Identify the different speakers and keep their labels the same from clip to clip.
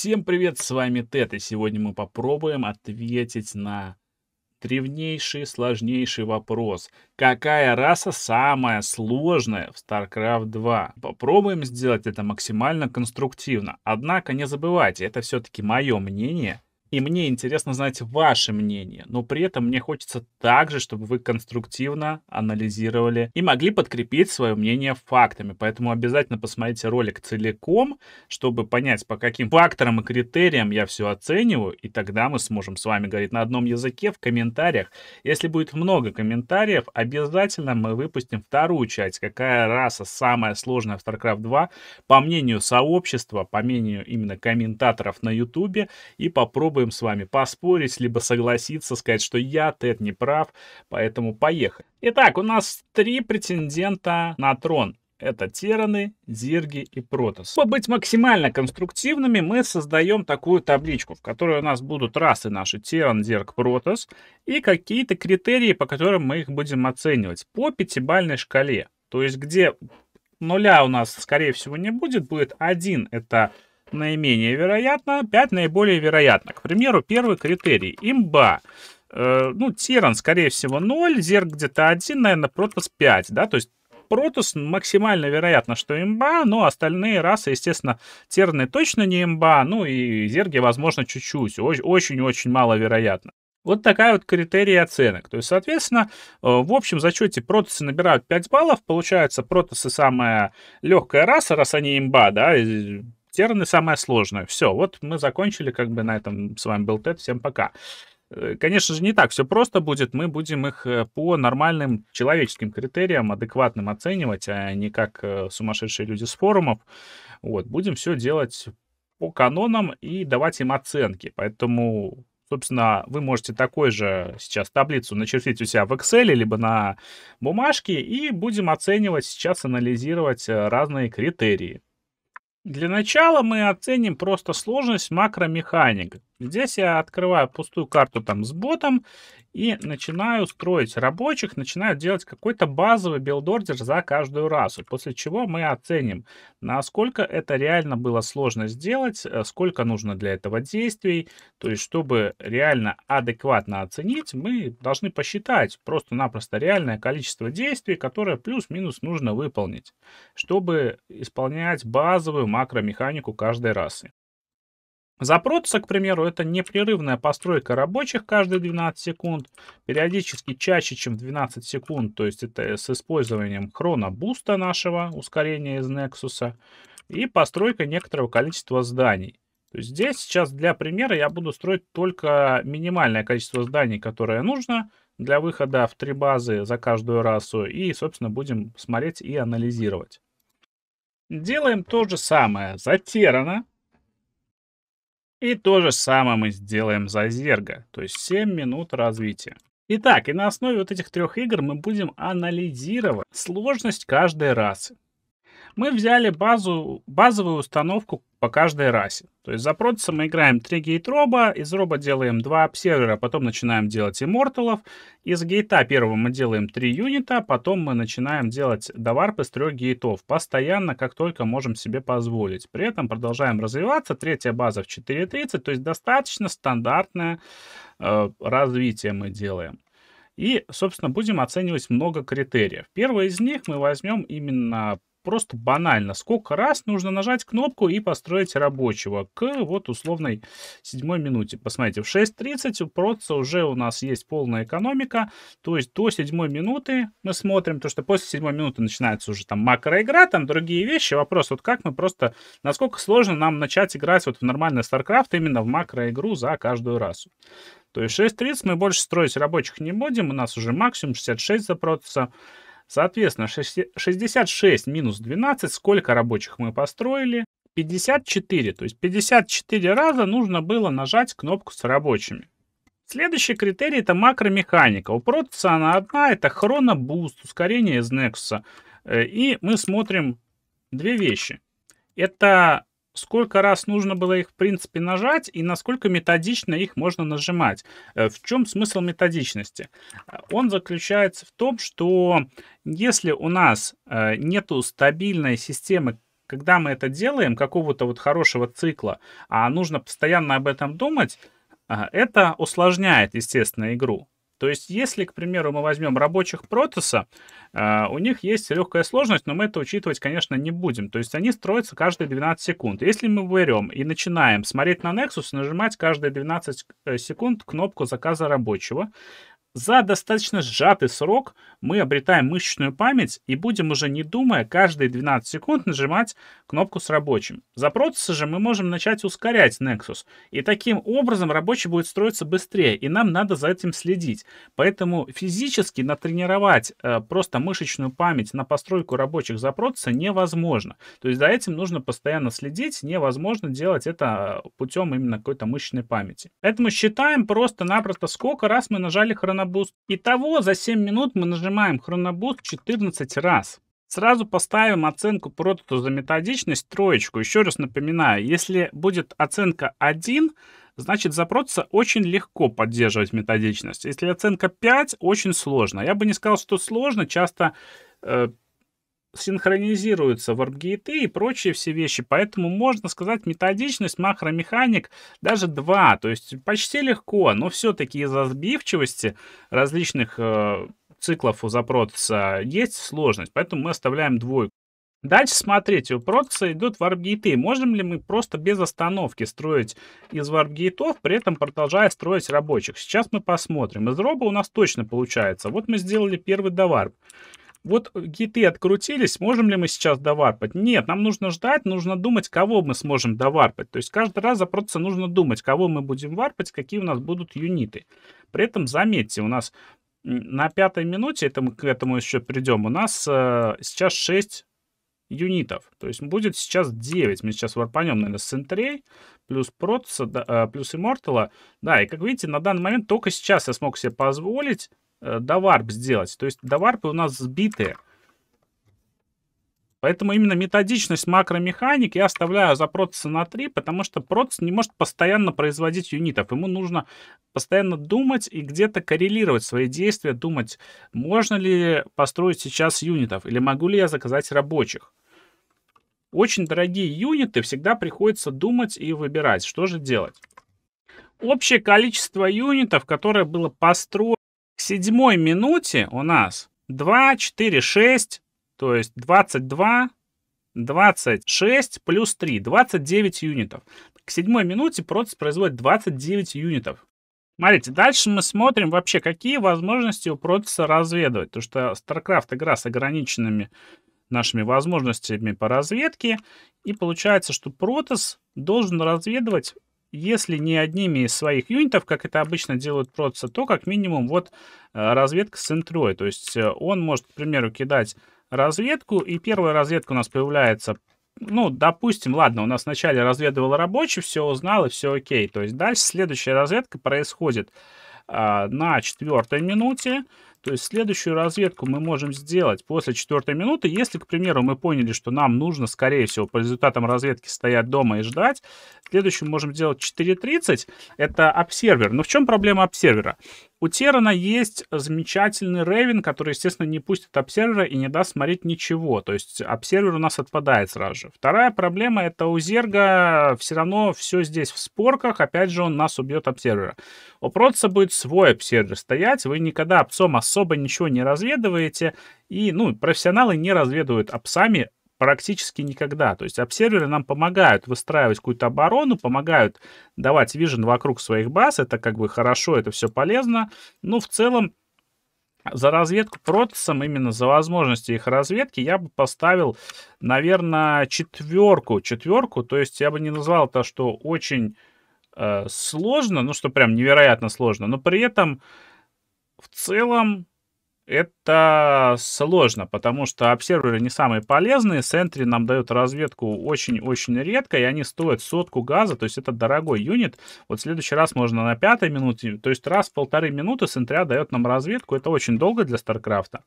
Speaker 1: Всем привет, с вами Тед, и сегодня мы попробуем ответить на древнейший, сложнейший вопрос. Какая раса самая сложная в StarCraft 2? Попробуем сделать это максимально конструктивно. Однако не забывайте, это все-таки мое мнение, и мне интересно знать ваше мнение, но при этом мне хочется также, чтобы вы конструктивно анализировали и могли подкрепить свое мнение фактами. Поэтому обязательно посмотрите ролик целиком, чтобы понять, по каким факторам и критериям я все оцениваю, и тогда мы сможем с вами говорить на одном языке в комментариях. Если будет много комментариев, обязательно мы выпустим вторую часть, какая раса самая сложная в StarCraft 2, по мнению сообщества, по мнению именно комментаторов на YouTube, и попробуем попробуем с вами поспорить, либо согласиться, сказать, что я, Тед, не прав, поэтому поехали. Итак, у нас три претендента на трон. Это Тераны, Зирги и протос Чтобы быть максимально конструктивными, мы создаем такую табличку, в которой у нас будут расы наши Теран, Зирг, протос и какие-то критерии, по которым мы их будем оценивать по пятибальной шкале. То есть где нуля у нас, скорее всего, не будет, будет один это наименее вероятно, 5 наиболее вероятно. К примеру, первый критерий – имба. Э, ну, Тиран, скорее всего, 0, Зерг где-то 1, наверное, Протос 5, да, то есть Протус максимально вероятно, что имба, но остальные расы, естественно, тираны точно не имба, ну и зерги, возможно, чуть-чуть, очень-очень маловероятно. Вот такая вот критерия оценок. То есть, соответственно, э, в общем зачете протасы набирают 5 баллов, получается, протасы самая легкая раса, раз они имба, да, Стерны самое сложное. Все, вот мы закончили, как бы на этом с вами был Тед. Всем пока. Э, конечно же, не так все просто будет. Мы будем их э, по нормальным человеческим критериям, адекватным оценивать, а не как э, сумасшедшие люди с форумов. Вот, будем все делать по канонам и давать им оценки. Поэтому Собственно, вы можете такой же сейчас таблицу начертить у себя в Excel, либо на бумажке, и будем оценивать, сейчас анализировать разные критерии. Для начала мы оценим просто сложность макромеханик. Здесь я открываю пустую карту там с ботом и начинаю строить рабочих, начинаю делать какой-то базовый билдордер за каждую расу, после чего мы оценим, насколько это реально было сложно сделать, э, сколько нужно для этого действий, то есть чтобы реально адекватно оценить, мы должны посчитать просто-напросто реальное количество действий, которое плюс-минус нужно выполнить, чтобы исполнять базовую макромеханику каждой расы. Запротца, к примеру, это непрерывная постройка рабочих каждые 12 секунд, периодически чаще, чем 12 секунд, то есть это с использованием хронобуста нашего ускорения из Nexus, и постройка некоторого количества зданий. То есть здесь сейчас для примера я буду строить только минимальное количество зданий, которое нужно для выхода в три базы за каждую расу, и, собственно, будем смотреть и анализировать. Делаем то же самое. Затерано и то же самое мы сделаем за зерга, то есть 7 минут развития. Итак, и на основе вот этих трех игр мы будем анализировать сложность каждой расы. Мы взяли базу, базовую установку по каждой расе. То есть за Протиса мы играем 3 гейтроба, из роба делаем 2 обсервера, потом начинаем делать имморталов. Из гейта первого мы делаем 3 юнита, потом мы начинаем делать доварп из 3 гейтов. Постоянно, как только можем себе позволить. При этом продолжаем развиваться. Третья база в 4.30, то есть достаточно стандартное э, развитие мы делаем. И, собственно, будем оценивать много критериев. Первый из них мы возьмем именно просто банально. Сколько раз нужно нажать кнопку и построить рабочего к вот условной седьмой минуте. Посмотрите, в 6.30 у Протца уже у нас есть полная экономика, то есть до седьмой минуты мы смотрим, то что после седьмой минуты начинается уже там макроигра, там другие вещи. Вопрос, вот как мы просто, насколько сложно нам начать играть вот в нормальный StarCraft именно в макроигру за каждую расу. То есть 6.30 мы больше строить рабочих не будем, у нас уже максимум 66 запротца. Соответственно, 66 минус 12, сколько рабочих мы построили? 54, то есть 54 раза нужно было нажать кнопку с рабочими. Следующий критерий это макромеханика. У Протаса она одна, это хронобуст, ускорение из Nexus. Э, и мы смотрим две вещи. Это сколько раз нужно было их, в принципе, нажать и насколько методично их можно нажимать. Э, в чем смысл методичности? Э, он заключается в том, что если у нас э, нету стабильной системы когда мы это делаем, какого-то вот хорошего цикла, а нужно постоянно об этом думать, это усложняет, естественно, игру. То есть, если, к примеру, мы возьмем рабочих протоса, э, у них есть легкая сложность, но мы это учитывать, конечно, не будем. То есть, они строятся каждые 12 секунд. Если мы берем и начинаем смотреть на Nexus, нажимать каждые 12 э, секунд кнопку заказа рабочего, за достаточно сжатый срок мы обретаем мышечную память и будем уже не думая каждые 12 секунд нажимать кнопку с рабочим. За процессы же мы можем начать ускорять Nexus, и таким образом рабочий будет строиться быстрее, и нам надо за этим следить. Поэтому физически натренировать э, просто мышечную память на постройку рабочих за процесса невозможно. То есть за этим нужно постоянно следить, невозможно делать это э, путем именно какой-то мышечной памяти. Поэтому считаем просто-напросто, сколько раз мы нажали хронометраж хронобуст. Итого за 7 минут мы нажимаем хронобуст 14 раз. Сразу поставим оценку продукту за методичность троечку. Еще раз напоминаю, если будет оценка 1, значит запроса очень легко поддерживать методичность. Если оценка 5, очень сложно. Я бы не сказал, что сложно, часто э, синхронизируются варпгейты и прочие все вещи, поэтому можно сказать методичность, макромеханик даже 2, то есть почти легко, но все-таки из-за сбивчивости различных э, циклов у запротца есть сложность, поэтому мы оставляем двойку. Дальше, смотрите, у протокса идут варп Можем ли мы просто без остановки строить из варп при этом продолжая строить рабочих? Сейчас мы посмотрим. Из роба у нас точно получается. Вот мы сделали первый доварп вот гиты открутились, можем ли мы сейчас доварпать? Нет, нам нужно ждать, нужно думать, кого мы сможем доварпать. То есть каждый раз запросто нужно думать, кого мы будем варпать, какие у нас будут юниты. При этом, заметьте, у нас на пятой минуте, это мы к этому еще придем, у нас э, сейчас 6 юнитов. То есть будет сейчас 9. Мы сейчас варпанем, наверное, с Энтрей, плюс Протса, да, э, плюс Иммортала. Да, и как видите, на данный момент только сейчас я смог себе позволить Э, доварп сделать. То есть доварпы у нас сбитые. Поэтому именно методичность макромеханик я оставляю за процесса на 3, потому что процесс не может постоянно производить юнитов. Ему нужно постоянно думать и где-то коррелировать свои действия, думать, можно ли построить сейчас юнитов, или могу ли я заказать рабочих. Очень дорогие юниты всегда приходится думать и выбирать, что же делать. Общее количество юнитов, которое было построено, седьмой минуте у нас 2, 4, 6, то есть 22, 26 плюс 3, 29 юнитов. К седьмой минуте процесс производит 29 юнитов. Смотрите, дальше мы смотрим вообще, какие возможности у процесса разведывать. Потому что StarCraft игра с ограниченными нашими возможностями по разведке. И получается, что протос должен разведывать если не одними из своих юнитов, как это обычно делают процы, то как минимум вот э, разведка с интрой. То есть э, он может, к примеру, кидать разведку, и первая разведка у нас появляется ну, допустим, ладно, у нас вначале разведывал рабочий, все узнал и все окей. То есть дальше следующая разведка происходит э, на четвертой минуте. То есть следующую разведку мы можем сделать после четвертой минуты, если, к примеру, мы поняли, что нам нужно, скорее всего, по результатам разведки стоять дома и ждать. Следующую можем делать 4.30. Это обсервер. Но в чем проблема обсервера? У Терана есть замечательный Ревен, который, естественно, не пустит обсервера и не даст смотреть ничего. То есть обсервер у нас отпадает сразу же. Вторая проблема — это у Зерга все равно все здесь в спорках. Опять же, он нас убьет обсервера. У Протца будет свой обсервер стоять. Вы никогда обсом особо ничего не разведываете. И, ну, профессионалы не разведывают обсами практически никогда. То есть обсерверы нам помогают выстраивать какую-то оборону, помогают давать вижен вокруг своих баз. Это как бы хорошо, это все полезно. Но в целом за разведку протосом именно за возможности их разведки, я бы поставил, наверное, четверку. Четверку, то есть я бы не назвал то, что очень э, сложно, ну что прям невероятно сложно, но при этом в целом это сложно, потому что обсерверы не самые полезные. Сентри нам дают разведку очень-очень редко, и они стоят сотку газа, то есть это дорогой юнит. Вот в следующий раз можно на пятой минуте, то есть раз в полторы минуты Сентря дает нам разведку. Это очень долго для Старкрафта.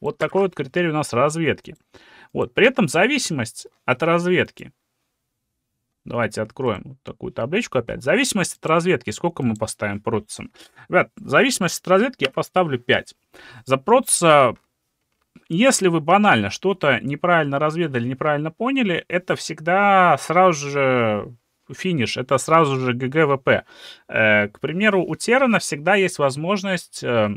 Speaker 1: Вот такой вот критерий у нас разведки. Вот. При этом зависимость от разведки Давайте откроем вот такую табличку опять. Зависимость от разведки. Сколько мы поставим протцам? Ребят, зависимость от разведки я поставлю 5. За протца, если вы банально что-то неправильно разведали, неправильно поняли, это всегда сразу же финиш, это сразу же ГГВП. Э, к примеру, у Терана всегда есть возможность э,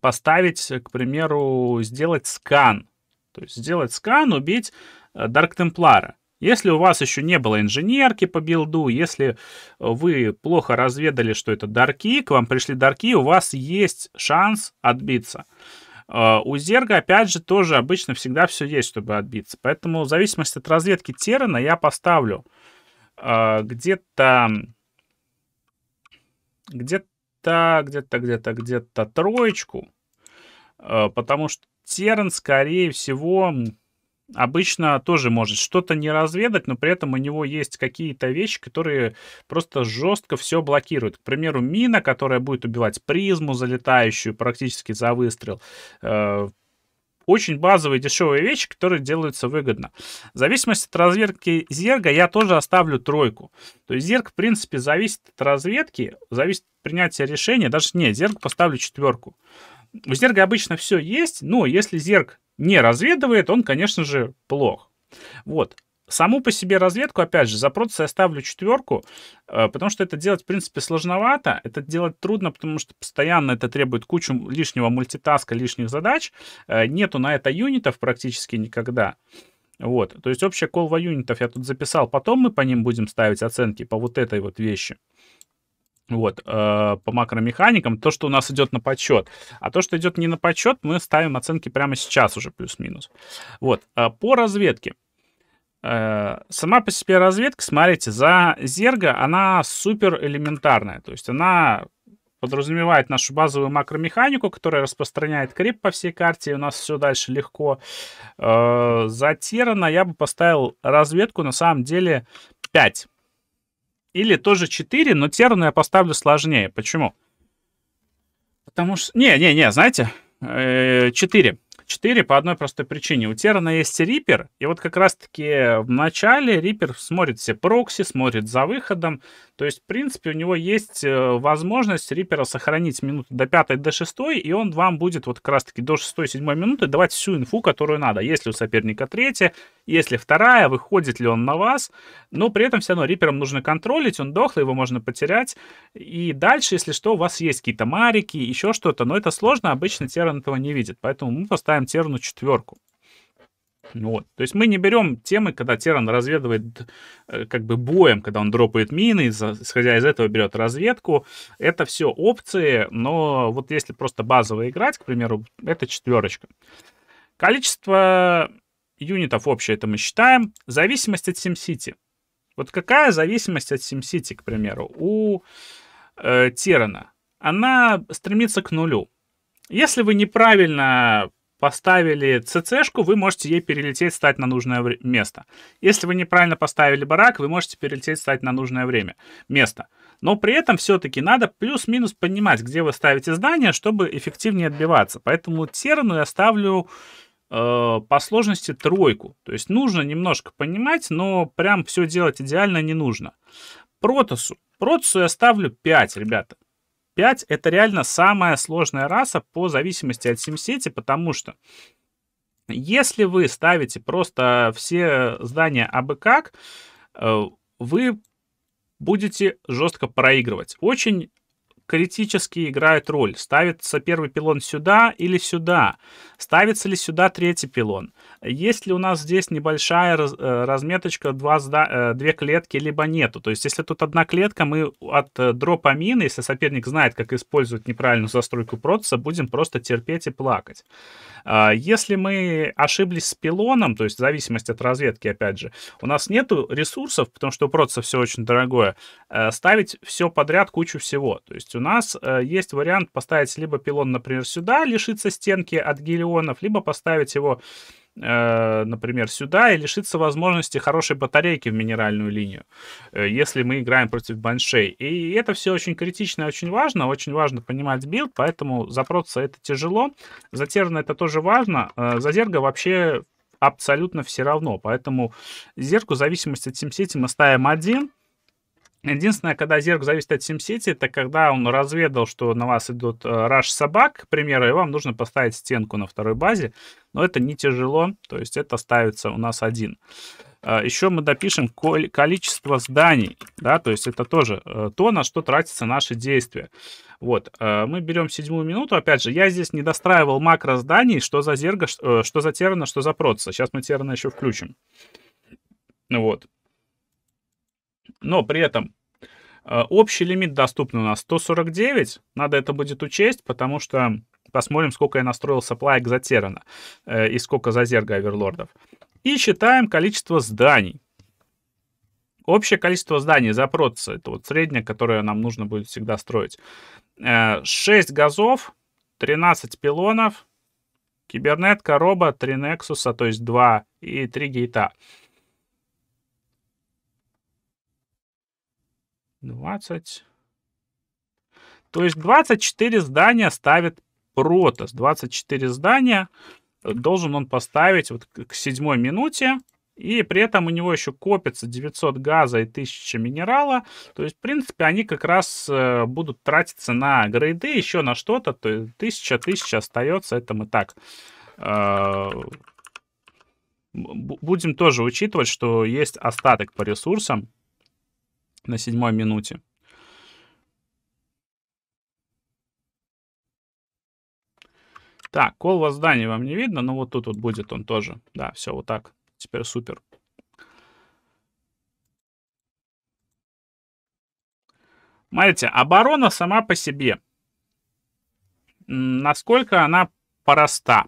Speaker 1: поставить, к примеру, сделать скан. То есть сделать скан, убить Дарк э, Темплара. Если у вас еще не было инженерки по билду, если э, вы плохо разведали, что это дарки, к вам пришли дарки, у вас есть шанс отбиться. Э, у Зерга, опять же, тоже обычно всегда все есть, чтобы отбиться. Поэтому в зависимости от разведки Террена я поставлю э, где-то... Где-то, где-то, где-то, где-то троечку. Потому что Террен, скорее всего, обычно тоже может что-то не разведать, но при этом у него есть какие-то вещи, которые просто жестко все блокируют. К примеру, мина, которая будет убивать призму, залетающую практически за выстрел, э, очень базовые дешевые вещи, которые делаются выгодно. В зависимости от разведки зерга я тоже оставлю тройку. То есть зерг, в принципе, зависит от разведки, зависит от принятия решения. Даже не, зерг поставлю четверку. У зерга обычно все есть, но если зерг не разведывает, он, конечно же, плох. Вот. Саму по себе разведку, опять же, за процесс я ставлю четверку, э, потому что это делать, в принципе, сложновато, это делать трудно, потому что постоянно это требует кучу лишнего мультитаска, лишних задач, э, нету на это юнитов практически никогда. Вот, то есть общая колва юнитов я тут записал, потом мы по ним будем ставить оценки по вот этой вот вещи. Вот, э, по макромеханикам, то, что у нас идет на подсчет. А то, что идет не на подсчет, мы ставим оценки прямо сейчас уже плюс-минус. Вот, э, по разведке. Э, сама по себе разведка, смотрите, за зерга, она супер элементарная. То есть она подразумевает нашу базовую макромеханику, которая распространяет крип по всей карте, и у нас все дальше легко. Э, за Терана я бы поставил разведку, на самом деле, 5 или тоже 4, но терну я поставлю сложнее. Почему? Потому что... Не-не-не, знаете, 4. Э, 4 по одной простой причине. У Терана есть Reaper, и вот как раз-таки в начале Reaper смотрит все прокси, смотрит за выходом. То есть, в принципе, у него есть э, возможность Reaper сохранить минуты до 5 до 6, и он вам будет вот как раз-таки до 6-7 минуты давать всю инфу, которую надо. Если у соперника третья, если вторая, выходит ли он на вас. Но при этом все равно Рипером нужно контролить, он дохлый, его можно потерять. И дальше, если что, у вас есть какие-то марики, еще что-то, но это сложно, обычно Теран этого не видит. Поэтому мы поставим ставим Теру четверку. Ну вот. То есть мы не берем темы, когда Теран разведывает э, как бы боем, когда он дропает мины, исходя из этого берет разведку. Это все опции, но вот если просто базово играть, к примеру, это четверочка. Количество юнитов общее это мы считаем. Зависимость от SimCity. Вот какая зависимость от SimCity, к примеру, у э, Терана? Она стремится к нулю. Если вы неправильно поставили ЦЦшку, вы можете ей перелететь, стать на нужное место. Если вы неправильно поставили барак, вы можете перелететь, стать на нужное время, место. Но при этом все-таки надо плюс-минус понимать, где вы ставите здание, чтобы эффективнее отбиваться. Поэтому терну я ставлю э, по сложности тройку. То есть нужно немножко понимать, но прям все делать идеально не нужно. Протосу, протосу я ставлю 5, ребята. 5 — это реально самая сложная раса по зависимости от симсети, потому что если вы ставите просто все здания абы как, э, вы будете жестко проигрывать. Очень критически играет роль. Ставится первый пилон сюда или сюда? Ставится ли сюда третий пилон? Есть ли у нас здесь небольшая раз, э, разметочка, два, э, две клетки, либо нету? То есть, если тут одна клетка, мы от э, дропа мины, если соперник знает, как использовать неправильную застройку процесса, будем просто терпеть и плакать. А, если мы ошиблись с пилоном, то есть в зависимости от разведки, опять же, у нас нету ресурсов, потому что у процесса все очень дорогое, ставить все подряд, кучу всего. То есть у нас э, есть вариант поставить либо пилон, например, сюда, лишиться стенки от гелионов, либо поставить его, э, например, сюда и лишиться возможности хорошей батарейки в минеральную линию, э, если мы играем против баншей. И это все очень критично и очень важно. Очень важно понимать билд, поэтому запроться это тяжело. Затерна это тоже важно. Э, зазерга вообще абсолютно все равно. Поэтому зерку зависимости от симсети мы ставим один. Единственное, когда зерк зависит от SimCity, это когда он разведал, что на вас идут э, раш собак, к примеру, и вам нужно поставить стенку на второй базе. Но это не тяжело, то есть это ставится у нас один. А, еще мы допишем количество зданий, да, то есть это тоже э, то, на что тратятся наши действия. Вот, э, мы берем седьмую минуту, опять же, я здесь не достраивал макро зданий, что за зерга, что за терна, что за проца. Сейчас мы терна еще включим. Вот. Но при этом Э, общий лимит доступный у нас 149. Надо это будет учесть, потому что посмотрим, сколько я настроил supply экзотерана э, и сколько зазерга оверлордов. И считаем количество зданий. Общее количество зданий запроца, это вот среднее, которое нам нужно будет всегда строить. 6 э, газов, 13 пилонов, кибернетка, робот, 3 нексуса, то есть 2 и 3 гейта. 20. То есть 24 здания ставит Протас. 24 здания должен он поставить вот к седьмой минуте. И при этом у него еще копится 900 газа и 1000 минерала. То есть, в принципе, они как раз э, будут тратиться на грейды, еще на что-то. То есть, 1000-1000 остается. Это мы так э, будем тоже учитывать, что есть остаток по ресурсам на седьмой минуте. Так, кол воздания вам не видно, но вот тут вот будет он тоже. Да, все вот так. Теперь супер. Смотрите, оборона сама по себе. Насколько она пороста.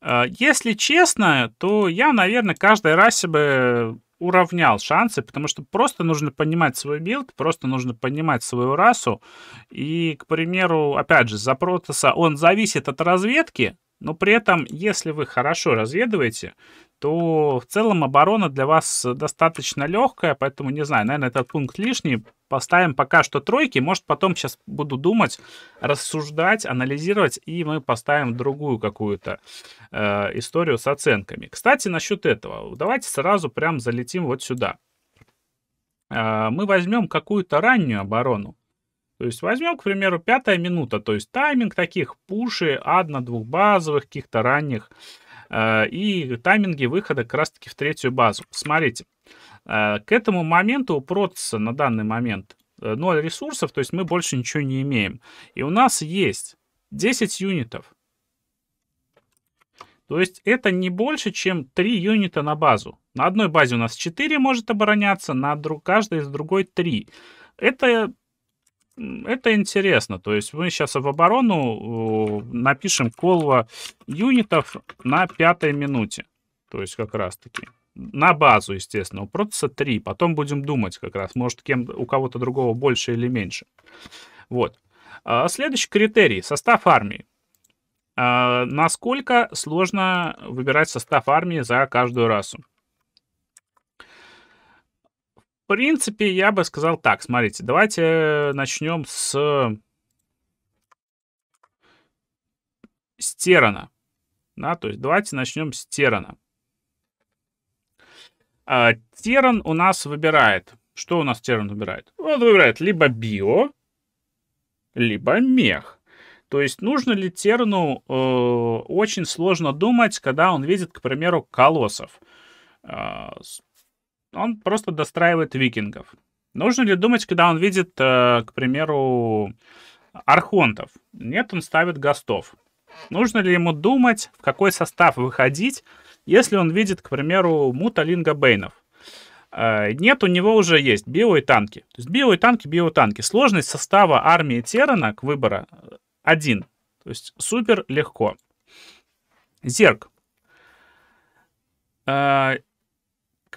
Speaker 1: Э, если честно, то я, наверное, каждой расе бы уравнял шансы, потому что просто нужно понимать свой билд, просто нужно понимать свою расу. И, к примеру, опять же, за Протаса он зависит от разведки, но при этом, если вы хорошо разведываете, то в целом оборона для вас достаточно легкая, поэтому, не знаю, наверное, этот пункт лишний. Поставим пока что тройки, может, потом сейчас буду думать, рассуждать, анализировать, и мы поставим другую какую-то э, историю с оценками. Кстати, насчет этого, давайте сразу прям залетим вот сюда. Э, мы возьмем какую-то раннюю оборону. То есть возьмем, к примеру, пятая минута, то есть тайминг таких пуши, одна базовых, каких-то ранних Э, и тайминги выхода как раз-таки в третью базу. Смотрите, э, к этому моменту у процесса на данный момент 0 э, ресурсов, то есть мы больше ничего не имеем. И у нас есть 10 юнитов. То есть это не больше, чем 3 юнита на базу. На одной базе у нас 4 может обороняться, на друг, каждой из другой 3. Это это интересно. То есть мы сейчас в оборону напишем колва юнитов на пятой минуте. То есть как раз таки. На базу, естественно. У Протаса 3. Потом будем думать как раз. Может, кем, у кого-то другого больше или меньше. Вот. А, следующий критерий. Состав армии. А, насколько сложно выбирать состав армии за каждую расу? В принципе, я бы сказал так. Смотрите, давайте начнем с Стерана. Да, то есть давайте начнем с Терана. А, Теран у нас выбирает. Что у нас Теран выбирает? Он выбирает либо био, либо мех. То есть нужно ли Терану э, очень сложно думать, когда он видит, к примеру, колоссов. А, он просто достраивает викингов. Нужно ли думать, когда он видит, э, к примеру, архонтов? Нет, он ставит гостов. Нужно ли ему думать, в какой состав выходить, если он видит, к примеру, муталинга бейнов? Э, нет, у него уже есть био и танки. То есть био и танки, био танки. Сложность состава армии Терана к выбора э, один. То есть супер легко. Зерк.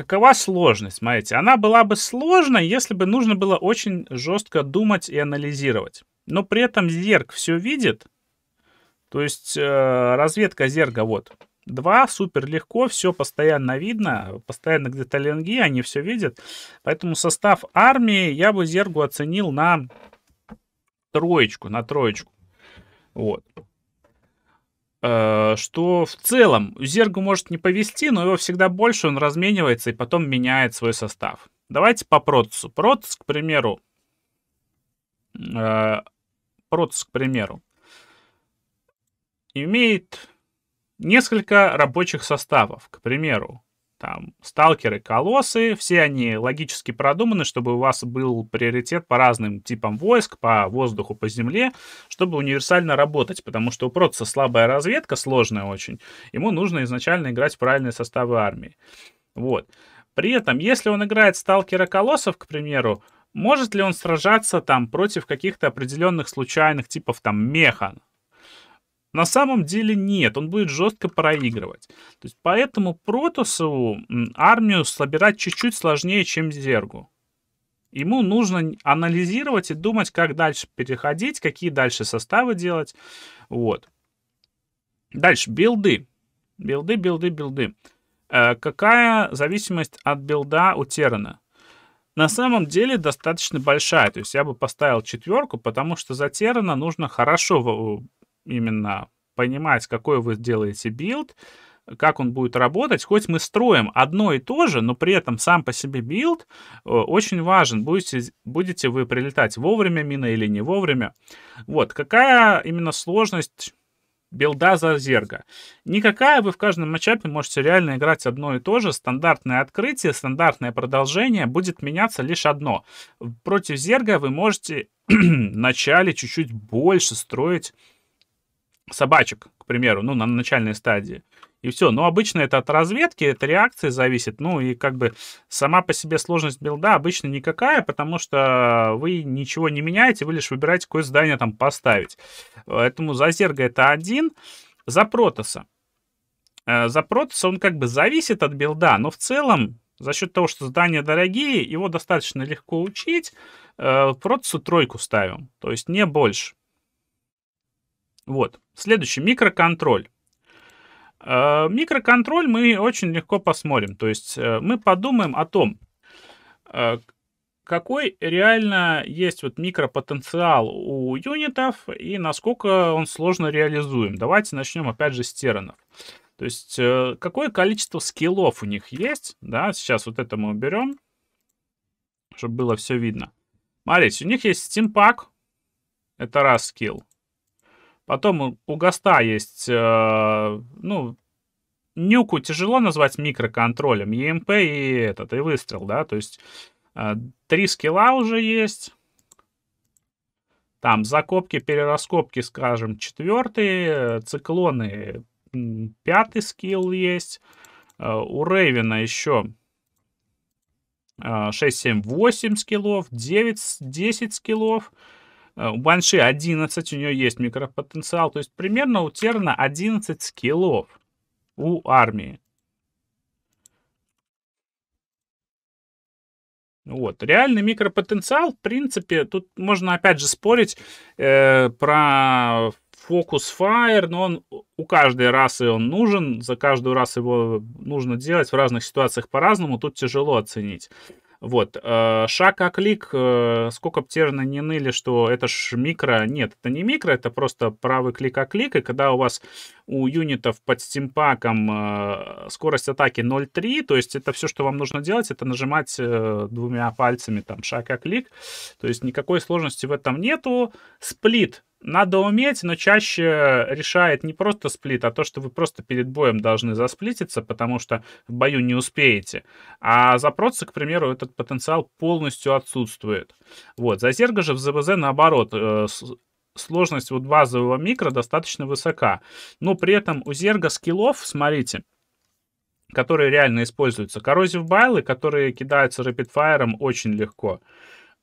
Speaker 1: Какова сложность? Смотрите, она была бы сложной, если бы нужно было очень жестко думать и анализировать. Но при этом Зерг все видит. То есть э, разведка зерга вот. Два, супер легко, все постоянно видно, постоянно где-то ленги, они все видят. Поэтому состав армии я бы зергу оценил на троечку, на троечку. Вот. Э, что в целом Зергу может не повести, но его всегда больше, он разменивается и потом меняет свой состав. Давайте по Протусу. Протус, к примеру, э, к примеру, имеет несколько рабочих составов. К примеру, там, сталкеры, колоссы, все они логически продуманы, чтобы у вас был приоритет по разным типам войск, по воздуху, по земле, чтобы универсально работать, потому что у Протаса слабая разведка, сложная очень, ему нужно изначально играть в правильные составы армии. Вот. При этом, если он играет сталкера колоссов, к примеру, может ли он сражаться там против каких-то определенных случайных типов там меха, на самом деле нет, он будет жестко проигрывать. То есть поэтому Протусову армию собирать чуть-чуть сложнее, чем Зергу. Ему нужно анализировать и думать, как дальше переходить, какие дальше составы делать. Вот. Дальше, билды. Билды, билды, билды. Э, какая зависимость от билда у Терана? На самом деле достаточно большая. То есть я бы поставил четверку, потому что за Терана нужно хорошо именно понимать, какой вы делаете билд, как он будет работать. Хоть мы строим одно и то же, но при этом сам по себе билд э, очень важен. Будете, будете вы прилетать вовремя мина или не вовремя. Вот, какая именно сложность билда за зерга. Никакая, вы в каждом матчапе можете реально играть одно и то же. Стандартное открытие, стандартное продолжение, будет меняться лишь одно. Против зерга вы можете в начале чуть-чуть больше строить собачек, к примеру, ну, на начальной стадии. И все. Но обычно это от разведки, это реакции зависит. Ну, и как бы сама по себе сложность билда обычно никакая, потому что вы ничего не меняете, вы лишь выбираете, какое здание там поставить. Поэтому за Зерга это один. За Протоса. Э, за Протоса он как бы зависит от билда, но в целом за счет того, что здания дорогие, его достаточно легко учить. Э, Протосу тройку ставим, то есть не больше. Вот. Следующий микроконтроль. Э, микроконтроль мы очень легко посмотрим. То есть э, мы подумаем о том, э, какой реально есть вот микропотенциал у юнитов и насколько он сложно реализуем. Давайте начнем опять же с теранов. То есть какое количество скиллов у них есть. Да, сейчас вот это мы уберем, чтобы было все видно. Смотрите, у них есть стимпак. Это раз скилл. Потом у ГОСТа есть, э, ну, нюку тяжело назвать микроконтролем, ЕМП и этот, и выстрел, да, то есть э, три скилла уже есть. Там закопки, перераскопки, скажем, четвертый, циклоны, пятый скилл есть. Э, у Рейвена еще 6, 7, 8 скиллов, 9, 10 скиллов. У Банши 11, у нее есть микропотенциал. То есть примерно у Терна 11 скиллов у армии. Вот. Реальный микропотенциал, в принципе, тут можно опять же спорить э, про фокус Fire, но он у каждой расы он нужен, за каждую раз его нужно делать в разных ситуациях по-разному, тут тяжело оценить. Вот. Э, шаг Аклик, э, сколько птерно не ныли, что это ж микро. Нет, это не микро, это просто правый клик Аклик. И когда у вас у юнитов под стимпаком э, скорость атаки 0.3, то есть это все, что вам нужно делать, это нажимать двумя пальцами там шаг Аклик. То есть никакой сложности в этом нету. Сплит надо уметь, но чаще решает не просто сплит, а то, что вы просто перед боем должны засплититься, потому что в бою не успеете. А за проца, к примеру, этот потенциал полностью отсутствует. Вот, за зерга же в ЗВЗ наоборот, э, сложность вот базового микро достаточно высока. Но при этом у зерга скиллов, смотрите, которые реально используются. Коррозив байлы, которые кидаются рэпидфайером очень легко.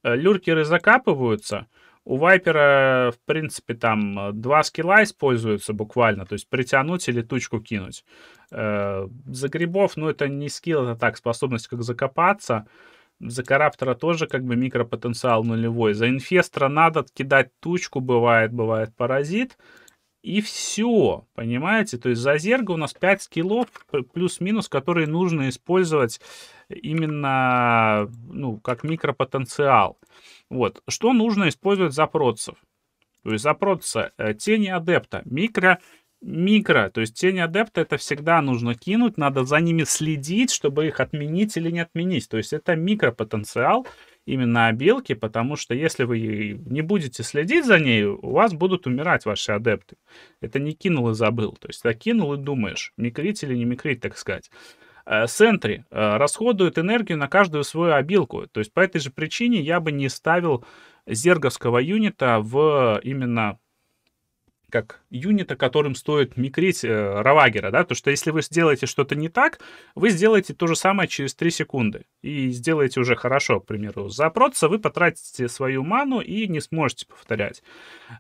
Speaker 1: Э, люркеры закапываются — у Вайпера, в принципе, там э, два скилла используются буквально, то есть притянуть или тучку кинуть. Э, за грибов, ну, это не скилл, это так, способность как закопаться. За Караптора тоже как бы микропотенциал нулевой. За Инфестра надо кидать тучку, бывает, бывает паразит. И все, понимаете? То есть за зерга у нас 5 скиллов плюс-минус, которые нужно использовать именно ну, как микропотенциал. Вот. Что нужно использовать за процев? То есть за проца э, тени адепта, микро микро, то есть тени адепта это всегда нужно кинуть, надо за ними следить, чтобы их отменить или не отменить. То есть это микропотенциал, потенциал именно о белке, потому что если вы не будете следить за ней, у вас будут умирать ваши адепты. Это не кинул и забыл. То есть, закинул и думаешь, микрить или не микрить, так сказать. Э, Сентри э, расходуют энергию на каждую свою обилку. То есть по этой же причине я бы не ставил зерговского юнита в э, именно как юнита, которым стоит микрить э, равагера, да, то что если вы сделаете что-то не так, вы сделаете то же самое через 3 секунды и сделаете уже хорошо, к примеру. За вы потратите свою ману и не сможете повторять.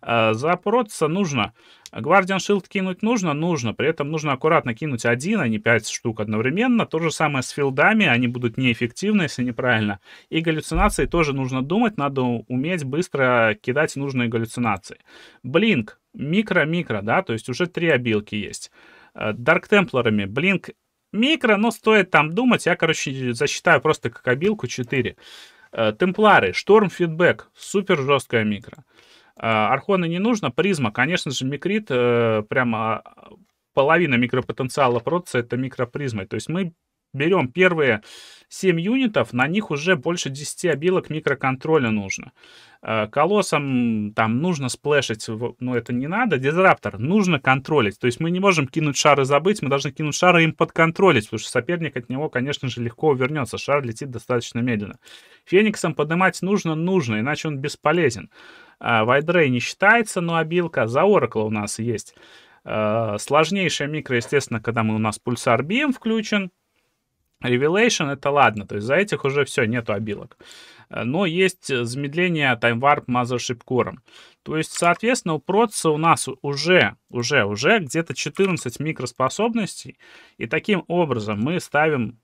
Speaker 1: Э, а за нужно Гвардиан Шилд кинуть нужно? Нужно. При этом нужно аккуратно кинуть один, а не пять штук одновременно. То же самое с филдами. Они будут неэффективны, если неправильно. И галлюцинации тоже нужно думать. Надо уметь быстро кидать нужные галлюцинации. Блинк. Микро-микро, да? То есть уже три обилки есть. Дарк э, Темплерами. Блинк микро, но стоит там думать. Я, короче, засчитаю просто как обилку 4. Э, Темплары. Шторм Фидбэк. Супер жесткая микро. А, Архона не нужно. Призма, конечно же, микрит, э, прямо а, половина микропотенциала протца это микропризмы. То есть мы берем первые 7 юнитов, на них уже больше 10 обилок микроконтроля нужно. Э, колоссам там нужно сплэшить, но это не надо. Дизраптор нужно контролить. То есть мы не можем кинуть шары забыть, мы должны кинуть шары им подконтролить, потому что соперник от него, конечно же, легко вернется. Шар летит достаточно медленно. Фениксом поднимать нужно-нужно, иначе он бесполезен. А, Вайдрей не считается, но обилка за Oracle у нас есть. А, сложнейшая микро, естественно, когда мы у нас пульсар BM включен. Revelation это ладно, то есть за этих уже все, нету обилок. А, но есть замедление таймварп Warp Mothership Core. То есть, соответственно, у процесса у нас уже, уже, уже где-то 14 микроспособностей. И таким образом мы ставим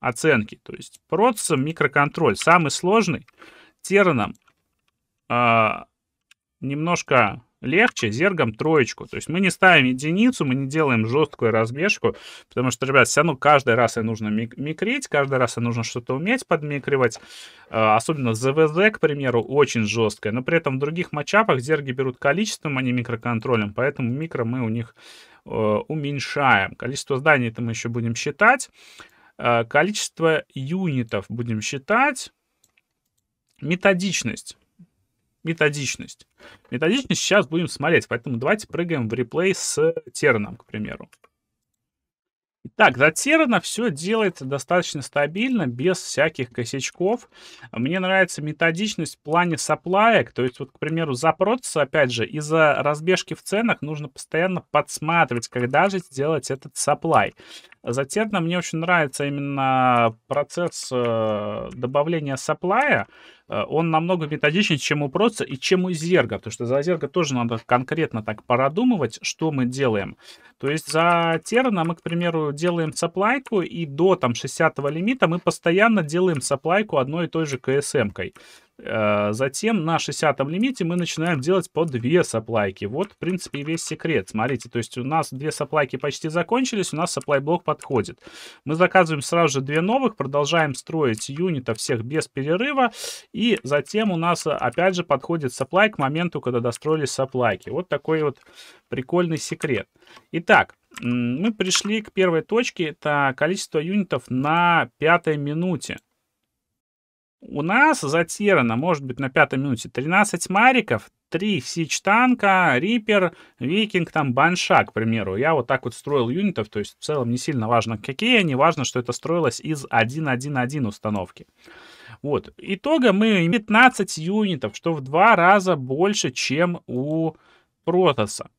Speaker 1: оценки. То есть проца микроконтроль самый сложный. тераном немножко легче зергом троечку. То есть мы не ставим единицу, мы не делаем жесткую разбежку, потому что, ребят, все равно каждый раз и нужно микрить, каждый раз и нужно что-то уметь подмикривать. А, особенно ЗВЗ, к примеру, очень жесткая. Но при этом в других матчапах зерги берут количеством, а не микроконтролем, поэтому микро мы у них э, уменьшаем. Количество зданий это мы еще будем считать. А, количество юнитов будем считать. Методичность методичность. Методичность сейчас будем смотреть, поэтому давайте прыгаем в реплей с Терном, к примеру. Итак, за Терна все делается достаточно стабильно, без всяких косячков. Мне нравится методичность в плане саплаек, то есть вот, к примеру, за процесс, опять же, из-за разбежки в ценах нужно постоянно подсматривать, когда же сделать этот саплай. За Терна мне очень нравится именно процесс э, добавления саплая, Э, он намного методичнее, чем у Проца и чем у Зерга, потому что за Зерга тоже надо конкретно так продумывать, что мы делаем. То есть за Терна мы, к примеру, делаем соплайку и до там 60 лимита мы постоянно делаем соплайку одной и той же КСМ-кой. Э, затем на 60 лимите мы начинаем делать по 2 саплайки. Вот, в принципе, весь секрет. Смотрите, то есть у нас 2 саплайки почти закончились, у нас саплай-блок подходит. Мы заказываем сразу же 2 новых, продолжаем строить юнита всех без перерыва. И затем у нас, опять же, подходит саплай к моменту, когда достроились саплайки. Вот такой вот прикольный секрет. Итак, мы пришли к первой точке, это количество юнитов на пятой минуте. У нас затирано может быть, на пятой минуте 13 мариков, 3 сич-танка, рипер, викинг, там, банша, к примеру. Я вот так вот строил юнитов, то есть в целом не сильно важно, какие они, важно, что это строилось из 1.1.1 установки. Вот, итога мы 15 юнитов, что в два раза больше, чем у Протаса.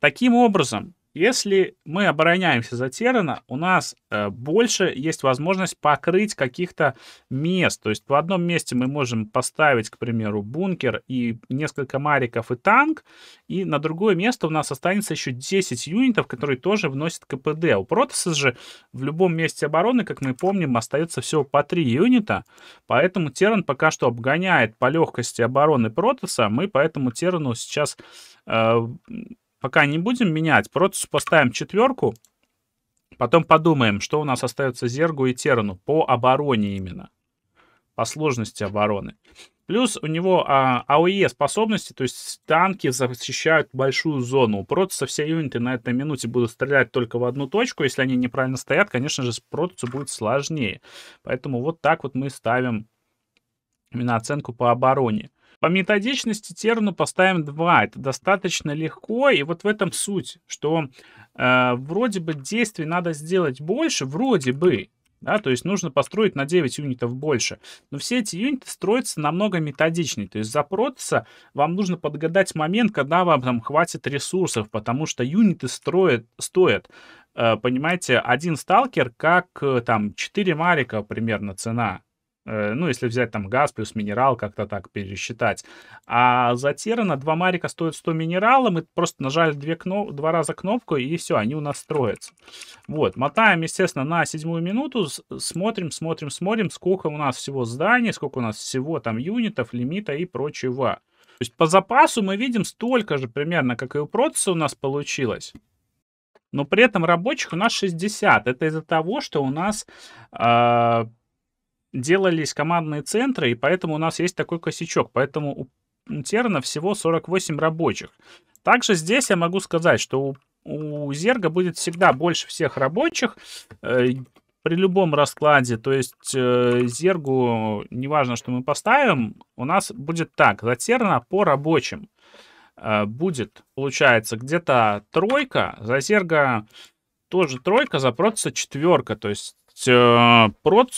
Speaker 1: Таким образом, если мы обороняемся за Террана, у нас э, больше есть возможность покрыть каких-то мест. То есть в одном месте мы можем поставить, к примеру, бункер и несколько мариков и танк, и на другое место у нас останется еще 10 юнитов, которые тоже вносят КПД. У Протаса же в любом месте обороны, как мы помним, остается всего по 3 юнита, поэтому Терран пока что обгоняет по легкости обороны Протаса. Мы поэтому Террану сейчас э, пока не будем менять. просто поставим четверку. Потом подумаем, что у нас остается Зергу и Терану по обороне именно. По сложности обороны. Плюс у него а, АОЕ способности, то есть танки защищают большую зону. У Протуса все юниты на этой минуте будут стрелять только в одну точку. Если они неправильно стоят, конечно же, с Протусу будет сложнее. Поэтому вот так вот мы ставим именно оценку по обороне. По методичности терну поставим 2. Это достаточно легко. И вот в этом суть, что э, вроде бы действий надо сделать больше, вроде бы, да, то есть нужно построить на 9 юнитов больше. Но все эти юниты строятся намного методичнее. То есть запроться вам нужно подгадать момент, когда вам там хватит ресурсов, потому что юниты строят, стоят, э, понимаете, один сталкер как э, там 4 марика примерно цена. Э, ну, если взять там газ плюс минерал, как-то так пересчитать. А затерано два марика стоят 100 минерала. Мы просто нажали две кно... два раза кнопку, и все, они у нас строятся. Вот, мотаем, естественно, на седьмую минуту. Смотрим, смотрим, смотрим, сколько у нас всего зданий, сколько у нас всего там юнитов, лимита и прочего. То есть по запасу мы видим столько же примерно, как и у процесса у нас получилось. Но при этом рабочих у нас 60. Это из-за того, что у нас э, делались командные центры, и поэтому у нас есть такой косячок. Поэтому у Терна всего 48 рабочих. Также здесь я могу сказать, что у, у Зерга будет всегда больше всех рабочих э, при любом раскладе. То есть э, Зергу, неважно, что мы поставим, у нас будет так, за Терна по рабочим э, будет, получается, где-то тройка, за Зерга тоже тройка, за Протаса четверка. То есть есть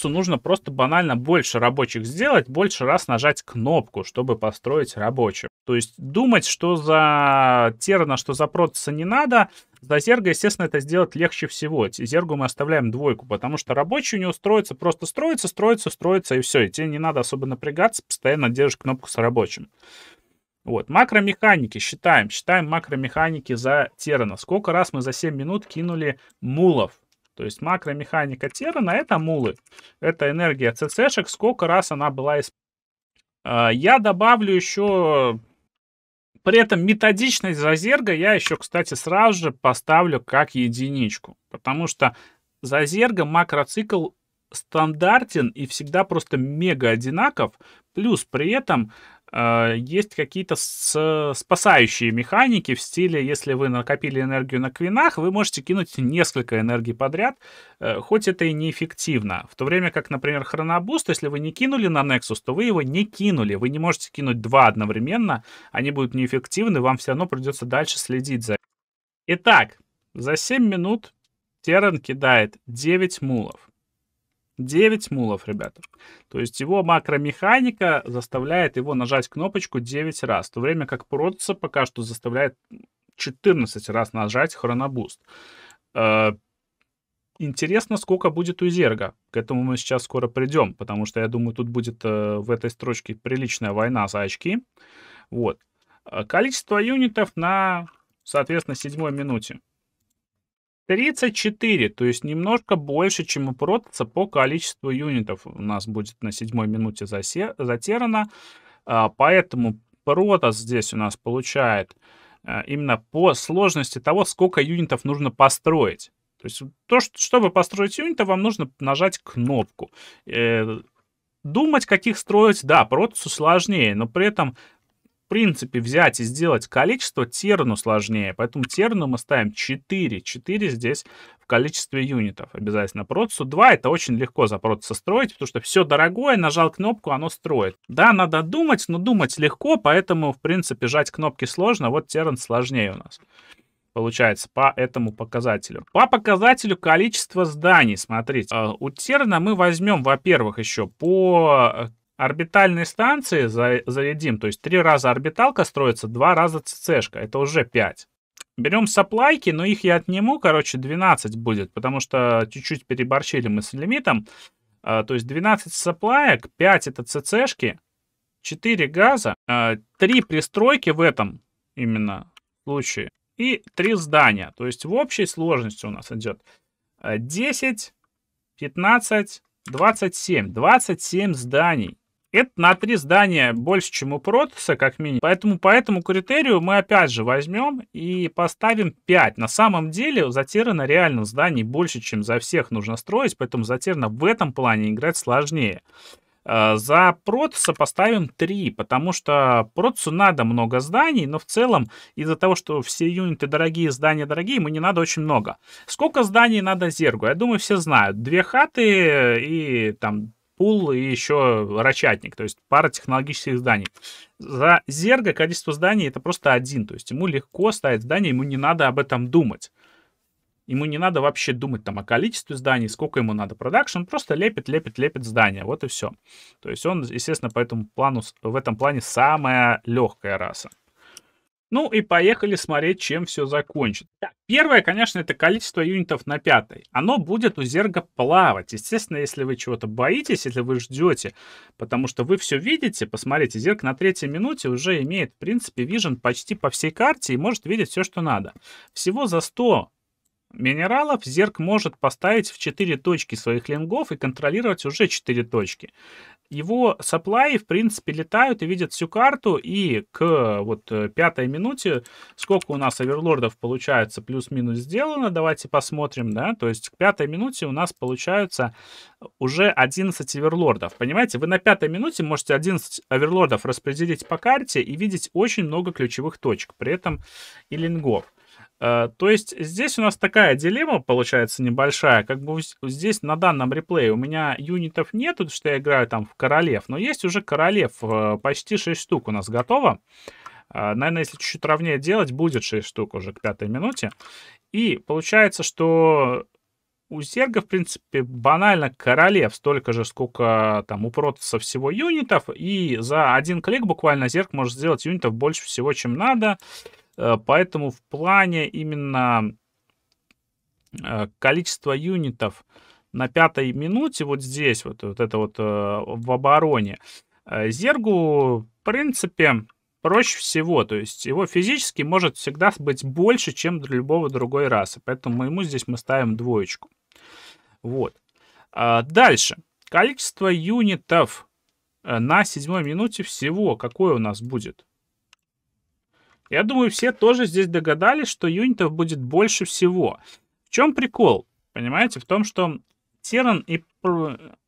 Speaker 1: э, нужно просто банально больше рабочих сделать, больше раз нажать кнопку, чтобы построить рабочих. То есть думать, что за терна, что за процесса не надо, за зерга, естественно, это сделать легче всего. Зергу мы оставляем двойку, потому что рабочий у него строится, просто строится, строится, строится, и все. И тебе не надо особо напрягаться, постоянно держишь кнопку с рабочим. Вот, макромеханики считаем, считаем макромеханики за терна. Сколько раз мы за 7 минут кинули мулов, то есть макромеханика на это мулы. Это энергия ЦЦшек, сколько раз она была использована. Я добавлю еще при этом методичность Зазерга я еще, кстати, сразу же поставлю как единичку. Потому что Зазерга макроцикл стандартен и всегда просто мега одинаков. Плюс при этом Э, есть какие-то спасающие механики в стиле, если вы накопили энергию на квинах, вы можете кинуть несколько энергий подряд, э, хоть это и неэффективно. В то время как, например, хронобуст, если вы не кинули на Nexus, то вы его не кинули. Вы не можете кинуть два одновременно, они будут неэффективны, вам все равно придется дальше следить за Итак, за 7 минут Террен кидает 9 мулов. 9 мулов, ребята. То есть его макромеханика заставляет его нажать кнопочку 9 раз, в то время как Протца пока что заставляет 14 раз нажать хронобуст. Э, интересно, сколько будет у Зерга. К этому мы сейчас скоро придем, потому что, я думаю, тут будет э, в этой строчке приличная война за очки. Вот. Э, количество юнитов на, соответственно, седьмой минуте. 34, то есть немножко больше, чем у Протаса по количеству юнитов у нас будет на седьмой минуте засе, затерано. А, поэтому Протас здесь у нас получает а, именно по сложности того, сколько юнитов нужно построить. То есть, то, чтобы построить юнита, вам нужно нажать кнопку. Э, думать, каких строить, да, Протасу сложнее, но при этом принципе взять и сделать количество, терну сложнее. Поэтому терну мы ставим 4. 4 здесь в количестве юнитов. Обязательно процессу 2. Это очень легко за процесса строить, потому что все дорогое, нажал кнопку, оно строит. Да, надо думать, но думать легко, поэтому, в принципе, жать кнопки сложно. Вот терн сложнее у нас получается, по этому показателю. По показателю количества зданий, смотрите, а, у Терна мы возьмем, во-первых, еще по э, Орбитальные станции зарядим, то есть три раза орбиталка строится, два раза ЦЦшка, это уже 5. Берем соплайки, но их я отниму, короче, 12 будет, потому что чуть-чуть переборщили мы с лимитом. А, то есть 12 соплаек, 5 это ЦЦшки, 4 газа, а, 3 пристройки в этом именно случае и 3 здания. То есть в общей сложности у нас идет 10, 15, 27. 27 зданий. Это на три здания больше, чем у Протаса, как минимум. Поэтому по этому критерию мы опять же возьмем и поставим 5. На самом деле затерано реально зданий больше, чем за всех нужно строить, поэтому затерано в этом плане играть сложнее. Э, за Протаса поставим 3, потому что Протасу надо много зданий, но в целом из-за того, что все юниты дорогие, здания дорогие, ему не надо очень много. Сколько зданий надо Зергу? Я думаю, все знают. Две хаты и там Пул и еще Рачатник, то есть пара технологических зданий. За Зерга количество зданий это просто один, то есть ему легко ставить здание, ему не надо об этом думать. Ему не надо вообще думать там о количестве зданий, сколько ему надо продакшн, просто лепит, лепит, лепит здания, вот и все. То есть он, естественно, по этому плану, в этом плане самая легкая раса. Ну и поехали смотреть, чем все закончится. Так, первое, конечно, это количество юнитов на пятой. Оно будет у зерга плавать. Естественно, если вы чего-то боитесь, если вы ждете, потому что вы все видите, посмотрите, зерг на третьей минуте уже имеет, в принципе, вижен почти по всей карте и может видеть все, что надо. Всего за 100 минералов зерк может поставить в 4 точки своих лингов и контролировать уже 4 точки его саплаи, в принципе, летают и видят всю карту, и к вот э, пятой минуте, сколько у нас оверлордов получается плюс-минус сделано, давайте посмотрим, да, то есть к пятой минуте у нас получается уже 11 оверлордов, понимаете, вы на пятой минуте можете 11 оверлордов распределить по карте и видеть очень много ключевых точек, при этом и лингов. Э, то есть здесь у нас такая дилемма получается небольшая, как бы здесь на данном реплее у меня юнитов нету, что я играю там в королев, но есть уже королев, э, почти 6 штук у нас готово. Э, Наверное, если чуть-чуть ровнее делать, будет 6 штук уже к пятой минуте. И получается, что у серга, в принципе, банально королев столько же, сколько там у протаса всего юнитов, и за один клик буквально зерг может сделать юнитов больше всего, чем надо. Э, поэтому в плане именно э, количества юнитов на пятой минуте вот здесь, вот, вот это вот э, в обороне, Зергу, в принципе, проще всего. То есть его физически может всегда быть больше, чем для любого другой расы. Поэтому ему здесь мы ставим двоечку. Вот. А дальше. Количество юнитов на седьмой минуте всего. Какое у нас будет? Я думаю, все тоже здесь догадались, что юнитов будет больше всего. В чем прикол? Понимаете, в том, что Теран и,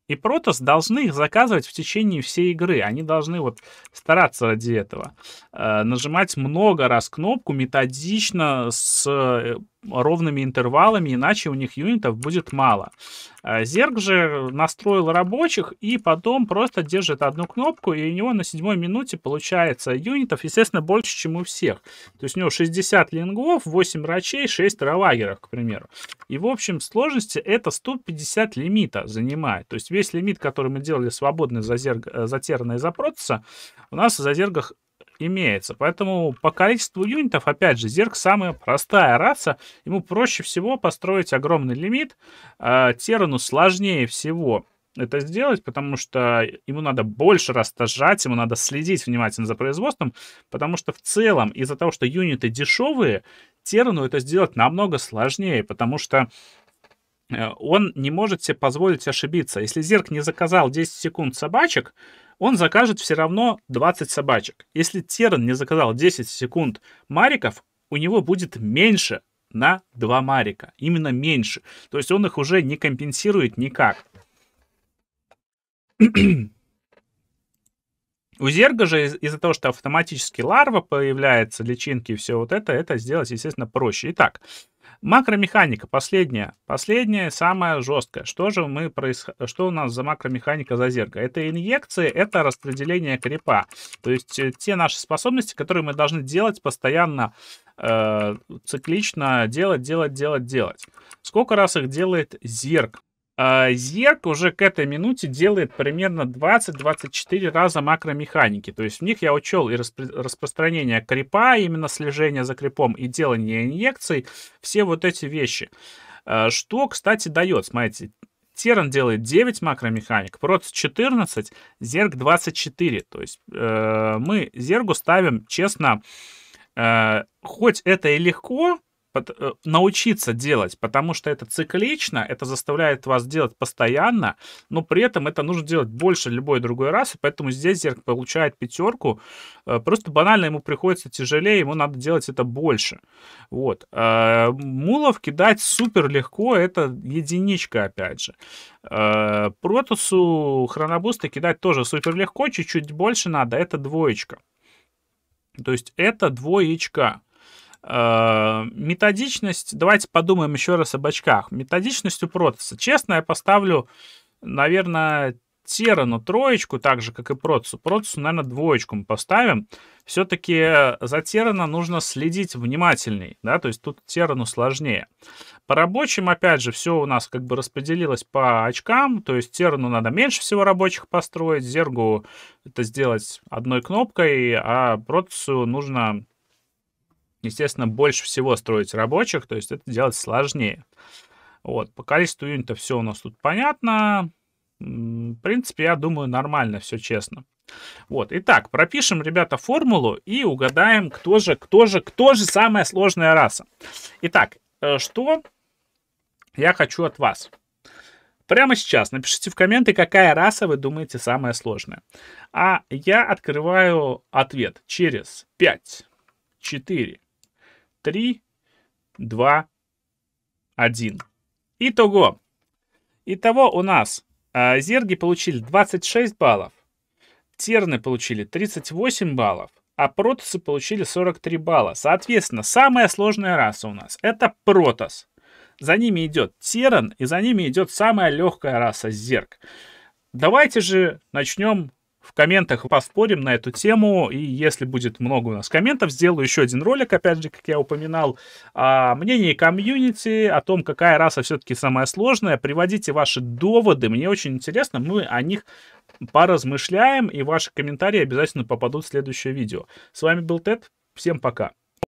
Speaker 1: и Протос должны их заказывать в течение всей игры. Они должны вот стараться ради этого. Э, нажимать много раз кнопку методично с э, ровными интервалами, иначе у них юнитов будет мало. А, зерг же настроил рабочих и потом просто держит одну кнопку, и у него на седьмой минуте получается юнитов, естественно, больше, чем у всех. То есть у него 60 лингов, 8 врачей, 6 равагеров, к примеру. И в общем сложности это 150 лимита занимает. То есть весь лимит, который мы делали свободный за, зерг, э, за Терна и за Протаса, у нас за Зергах имеется. Поэтому по количеству юнитов, опять же, Зерк самая простая раса. Ему проще всего построить огромный лимит. А Терану сложнее всего это сделать, потому что ему надо больше растажать, ему надо следить внимательно за производством, потому что в целом из-за того, что юниты дешевые, Терану это сделать намного сложнее, потому что э, он не может себе позволить ошибиться. Если Зерк не заказал 10 секунд собачек, он закажет все равно 20 собачек. Если Терн не заказал 10 секунд мариков, у него будет меньше на 2 марика. Именно меньше. То есть он их уже не компенсирует никак. У зерга же из- из-за того, что автоматически ларва появляется, личинки и все вот это, это сделать, естественно, проще. Итак, Макромеханика, последняя. Последняя, самая жесткая. Что же мы происход... Что у нас за макромеханика за зазерга? Это инъекции, это распределение крипа. То есть э, те наши способности, которые мы должны делать постоянно, э, циклично делать, делать, делать, делать. Сколько раз их делает зерг? А, Зерк уже к этой минуте делает примерно 20-24 раза макромеханики. То есть в них я учел и распро распространение крипа, именно слежение за крипом, и делание инъекций, все вот эти вещи. А, что, кстати, дает, смотрите, Теран делает 9 макромеханик, Проц 14, Зерг 24. То есть э, мы Зергу ставим, честно, э, хоть это и легко, Э, научиться делать, потому что это циклично, это заставляет вас делать постоянно, но при этом это нужно делать больше любой другой раз, и поэтому здесь Зерк получает пятерку. Э, просто банально ему приходится тяжелее, ему надо делать это больше. Вот. Э, мулов кидать супер легко, это единичка, опять же. Протусу хронобуста кидать тоже супер легко, чуть-чуть больше надо, это двоечка. То есть это двоечка. Э, методичность. Давайте подумаем еще раз об очках. Методичность у Протаса. Честно, я поставлю, наверное, Терану троечку, так же, как и Протасу. Протасу, наверное, двоечку мы поставим. Все-таки э, за Терана нужно следить внимательней, да, то есть тут Терану сложнее. По рабочим, опять же, все у нас как бы распределилось по очкам, то есть Терану надо меньше всего рабочих построить, Зергу это сделать одной кнопкой, а Протасу нужно естественно, больше всего строить рабочих, то есть это делать сложнее. Вот, по количеству юнитов все у нас тут понятно. В принципе, я думаю, нормально, все честно. Вот, итак, пропишем, ребята, формулу и угадаем, кто же, кто же, кто же самая сложная раса. Итак, э, что я хочу от вас? Прямо сейчас напишите в комменты, какая раса вы думаете самая сложная. А я открываю ответ через 5, 4, 3, 2, 1. Итого. Итого у нас э, зерги получили 26 баллов, терны получили 38 баллов, а протосы получили 43 балла. Соответственно, самая сложная раса у нас это протос. За ними идет теран, и за ними идет самая легкая раса зерг. Давайте же начнем в комментах поспорим на эту тему, и если будет много у нас комментов, сделаю еще один ролик, опять же, как я упоминал, о мнении комьюнити, о том, какая раса все-таки самая сложная. Приводите ваши доводы, мне очень интересно, мы о них поразмышляем, и ваши комментарии обязательно попадут в следующее видео. С вами был Тед, всем пока.